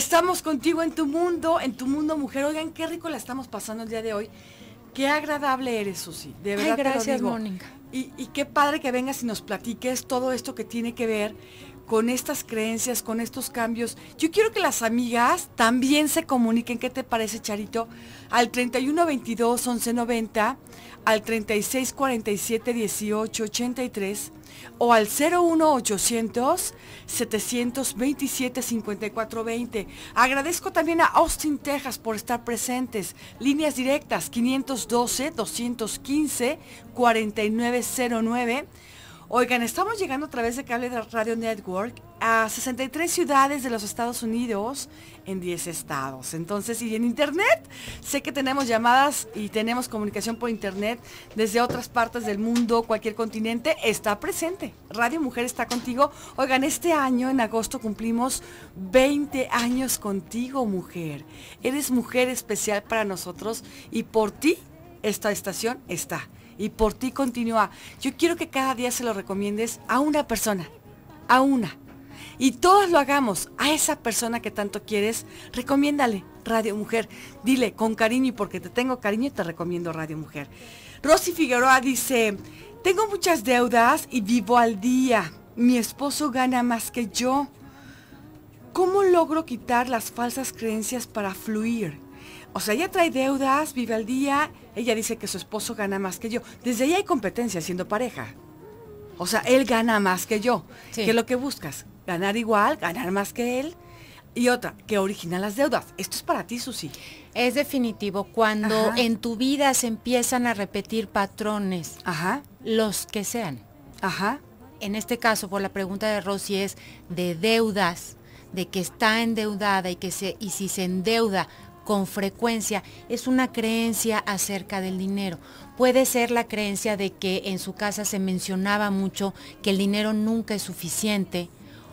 Estamos contigo en tu mundo, en tu mundo mujer. Oigan, qué rico la estamos pasando el día de hoy. Qué agradable eres, Susi. De verdad. gracias, Mónica. Y, y, qué padre que vengas y nos platiques todo esto que tiene que ver con estas creencias, con estos cambios. Yo quiero que las amigas también se comuniquen. ¿Qué te parece, Charito? Al 3122 1190, al 3647-1883 o al 01800 727 5420. Agradezco también a Austin, Texas por estar presentes. Líneas directas 512 215 4909 Oigan, estamos llegando a través de cable de Radio Network a 63 ciudades de los Estados Unidos en 10 estados. Entonces, y en Internet, sé que tenemos llamadas y tenemos comunicación por Internet desde otras partes del mundo, cualquier continente, está presente. Radio Mujer está contigo. Oigan, este año, en agosto, cumplimos 20 años contigo, mujer. Eres mujer especial para nosotros y por ti esta estación está y por ti continúa. Yo quiero que cada día se lo recomiendes a una persona, a una. Y todas lo hagamos, a esa persona que tanto quieres, recomiéndale Radio Mujer. Dile con cariño y porque te tengo cariño te recomiendo Radio Mujer. Rosy Figueroa dice, tengo muchas deudas y vivo al día. Mi esposo gana más que yo. ¿Cómo logro quitar las falsas creencias para fluir? O sea, ella trae deudas, vive al día, ella dice que su esposo gana más que yo. Desde ahí hay competencia siendo pareja. O sea, él gana más que yo. ¿Qué es lo que buscas? Ganar igual, ganar más que él. Y otra, que origina las deudas. Esto es para ti, Susi. Es definitivo. Cuando en tu vida se empiezan a repetir patrones, los que sean. Ajá. En este caso, por la pregunta de Rosy es de deudas, de que está endeudada y que se, y si se endeuda con frecuencia es una creencia acerca del dinero. Puede ser la creencia de que en su casa se mencionaba mucho que el dinero nunca es suficiente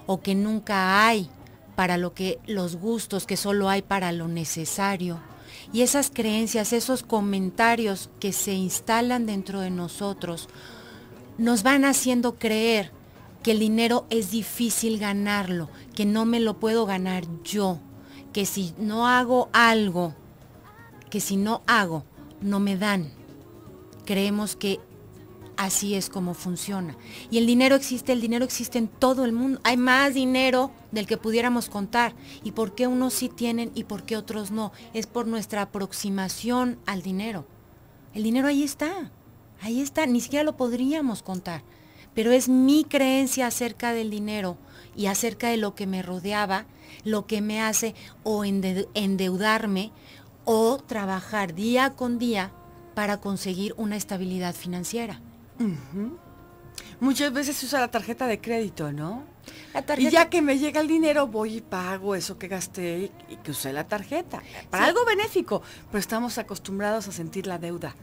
o que nunca hay para lo que los gustos, que solo hay para lo necesario. Y esas creencias, esos comentarios que se instalan dentro de nosotros, nos van haciendo creer que el dinero es difícil ganarlo, que no me lo puedo ganar yo, que si no hago algo, que si no hago, no me dan. Creemos que así es como funciona. Y el dinero existe, el dinero existe en todo el mundo. Hay más dinero del que pudiéramos contar. ¿Y por qué unos sí tienen y por qué otros no? Es por nuestra aproximación al dinero. El dinero ahí está. Ahí está. Ni siquiera lo podríamos contar pero es mi creencia acerca del dinero y acerca de lo que me rodeaba, lo que me hace o endeudarme o trabajar día con día para conseguir una estabilidad financiera. Muchas veces se usa la tarjeta de crédito, ¿no? Y ya que me llega el dinero, voy y pago eso que gasté y, que usé la tarjeta. Para algo benéfico, pero estamos acostumbrados a sentir la deuda.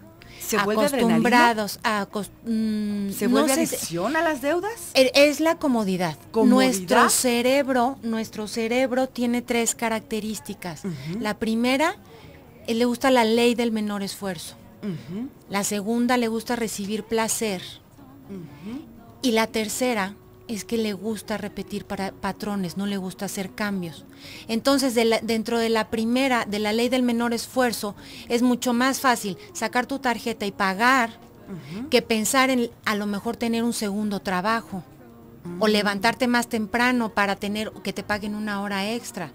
¿Se acostumbrados a... ¿Se vuelve mm, adicción a las deudas? E-, es la comodidad. Nuestro cerebro, nuestro cerebro tiene tres características. La primera, eh, le gusta la ley del menor esfuerzo. La segunda, le gusta recibir placer. Y la tercera, es que le gusta repetir para patrones, no le gusta hacer cambios. Entonces, dentro de la primera, de la ley del menor esfuerzo, es mucho más fácil sacar tu tarjeta y pagar que pensar en a lo mejor tener un segundo trabajo o mm. levantarte más temprano para tener que te paguen una hora extra.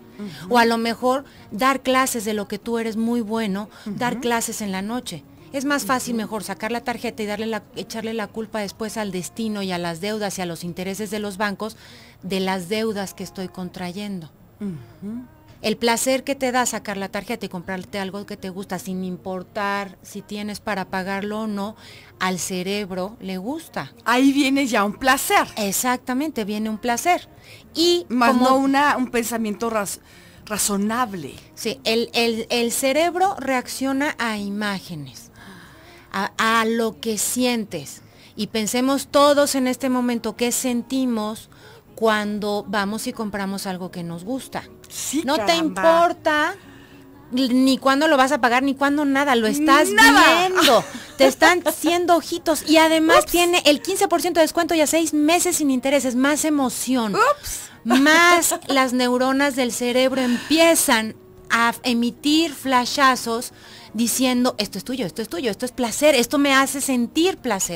O a lo mejor dar clases de lo que tú eres muy bueno, dar clases en la noche. Es más fácil mejor sacar la tarjeta y darle echarle la culpa después al destino y a las deudas y a los intereses de los bancos de las deudas que estoy contrayendo. El placer que te da sacar la tarjeta y comprarte algo que te gusta sin importar si tienes para pagarlo o no, al cerebro le gusta. Ahí viene ya un placer. Exactamente, viene un placer. Y como, no una, un pensamiento razonable. Sí, el cerebro reacciona a imágenes a, lo que sientes. Y pensemos todos en este momento qué sentimos cuando vamos y compramos algo que nos gusta. no te importa ni cuándo lo vas a pagar, ni cuándo nada, lo estás viendo. Te están haciendo ojitos. Y además tiene el 15% de descuento y a seis meses sin intereses, más emoción. Más las neuronas del cerebro empiezan a emitir flashazos diciendo, esto es tuyo, esto es tuyo, esto es placer, esto me hace sentir placer.